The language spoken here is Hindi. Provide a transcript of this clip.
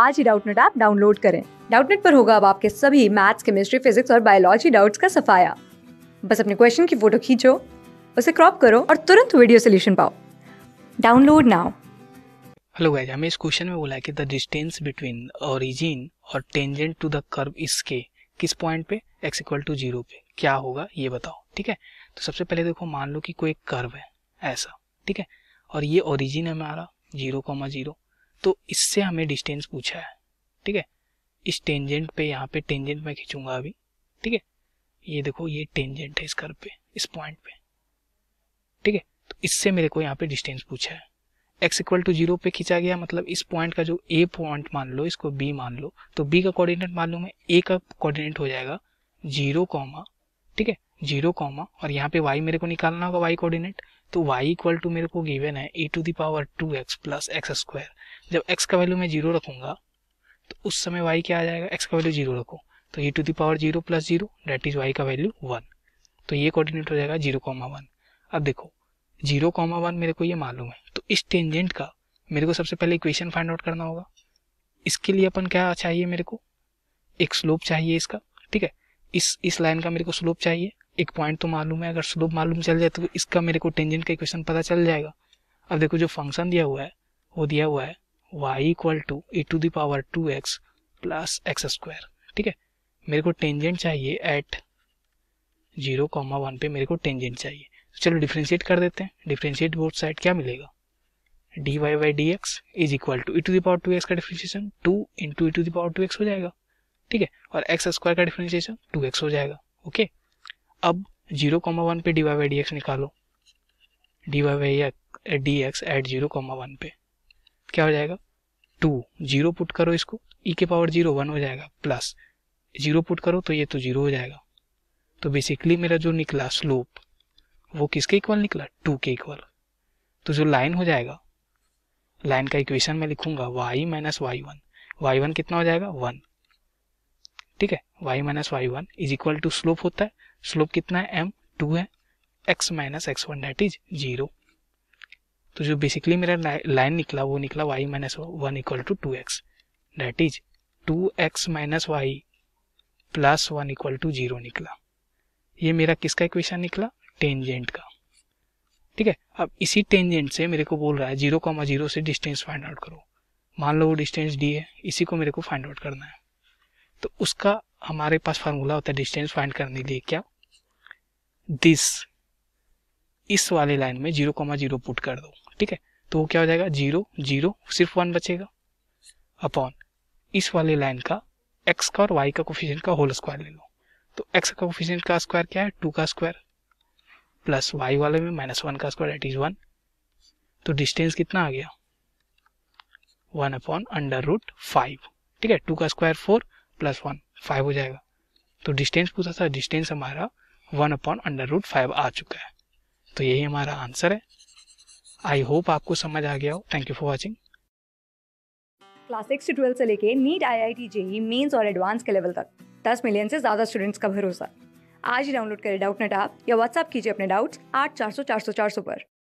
आज ही डाउटनेट ऐप डाउनलोड करें डाउटनेट पर होगा अब आपके सभी मैथ्स केमिस्ट्री फिजिक्स और बायोलॉजी डाउट्स का सफाया बस अपने क्वेश्चन की फोटो खींचो उसे क्रॉप करो और तुरंत वीडियो सोल्यूशन पाओ डाउनलोड नाउ हेलो गाइस हमें इस क्वेश्चन में बोला है कि द डिस्टेंस बिटवीन ओरिजिन और टेंजेंट टू द कर्व इसके किस पॉइंट पे x इक्वल टू जीरो पे क्या होगा ये बताओ ठीक है तो सबसे पहले देखो मान लो कि कोई कर्व है ऐसा ठीक है और ये ओरिजिन है हमारा जीरो कॉमा जीरो तो इससे हमें डिस्टेंस पूछा है ठीक है इस टेंजेंट पे यहाँ पे टेंजेंट मैं खींचूंगा अभी ठीक है ये देखो ये टेंजेंट है इस कर पे इस पॉइंट पे ठीक है तो इससे मेरे को यहाँ पे डिस्टेंस पूछा है एक्स इक्वल टू जीरो पे खींचा गया मतलब इस पॉइंट का जो ए पॉइंट मान लो इसको बी मान लो तो बी का कोऑर्डिनेट मान लो मैं ए का कोऑर्डिनेट हो जाएगा जीरो कॉमा ठीक है जीरो कॉमा और यहाँ पे वाई मेरे को निकालना होगा वाई कोऑर्डिनेट तो वाई इक्वल टू मेरे को गिवन है e to the power two x plus x square जब एक्स का वैल्यू मैं जीरो रखूँगा तो उस समय वाई क्या आ जाएगा एक्स का वैल्यू जीरो रखो तो e to the power zero plus zero that is y का वैल्यू वन तो ये कोऑर्डिनेट हो जाएगा जीरो कॉमा वन अब देखो जीरो कॉमा वन मेरे को ये मालूम है तो इस टेंजेंट का मेरे को सबसे पहले इक्वेशन फाइंड आउट करना होगा इसके लिए अपन क्या चाहिए मेरे को एक स्लोप चाहिए इसका ठीक है इस इस लाइन का मेरे को स्लोप चाहिए एक पॉइंट तो मालूम है अगर स्लोप मालूम चल जाए तो इसका मेरे को टेंजेंट का इक्वेशन पता चल जाएगा अब देखो जो फंक्शन दिया हुआ है वो दिया हुआ है y equal to e to the power two x plus x square ठीक है मेरे को टेंजेंट चाहिए एट जीरो कॉमा वन पे मेरे को टेंजेंट चाहिए चलो डिफ्रेंशिएट कर देते हैं डिफ्रेंशिएट बोथ साइड क्या मिलेगा d y by d x is equal to e to the power two x का differentiation two into e to the power two x हो जाएगा ठीक है और एक्स स्क्वायर का डिफ्रेंशिएशन टू एक्स हो जाएगा ओके अब जीरो कॉमा वन पे d y by d x निकालो d y by d x at zero comma one पे क्या हो जाएगा टू जीरो पुट करो इसको ई e के पावर जीरो वन हो जाएगा प्लस जीरो पुट करो तो ये तो जीरो हो जाएगा तो बेसिकली मेरा जो निकला स्लोप वो किसके इक्वल निकला टू के इक्वल तो जो लाइन हो जाएगा लाइन का इक्वेशन मैं लिखूंगा y minus y one y one कितना हो जाएगा वन ठीक है y minus y one is equal to slope होता है स्लोप कितना है एम टू है x minus x one that is zero तो जो बेसिकली मेरा लाइन निकला वो निकला y minus one equal to two x that is two x minus y plus one equal to zero निकला ये मेरा किसका इक्वेशन निकला टेंजेंट का ठीक है अब इसी टेंजेंट से मेरे को बोल रहा है जीरो कॉमा जीरो से डिस्टेंस फाइंड आउट करो मान लो वो डिस्टेंस डी है इसी को मेरे को फाइंड आउट करना है तो उसका हमारे पास फार्मूला होता है डिस्टेंस फाइंड करने के लिए क्या दिस इस वाले लाइन में जीरो कॉमा जीरो पुट कर दो ठीक है तो वो क्या हो जाएगा जीरो जीरो सिर्फ वन बचेगा अपॉन इस वाले लाइन का एक्स का और वाई का कोफिशियंट का होल स्क्वायर ले लो तो एक्स का कोफिशियंट का स्क्वायर क्या है टू का स्क्वायर प्लस वाई वाले में माइनस वन का स्क्वायर एट इज वन तो डिस्टेंस कितना आ गया one upon under root five ठीक है टू का square four plus one five हो जाएगा तो डिस्टेंस पूछा था डिस्टेंस हमारा one upon under root five आ चुका है तो यही हमारा आंसर है आई होप आपको समझ आ गया हो thank you for watching class six से ट्वेल्थ से लेके NEET I I T JEE Mains और एडवांस के लेवल तक दस मिलियन से ज़्यादा स्टूडेंट्स का भरोसा आज ही डाउनलोड करें डाउट नेट या व्हाट्सअप कीजिए अपने डाउट्स आठ चार सौ चार सौ चार सौ पर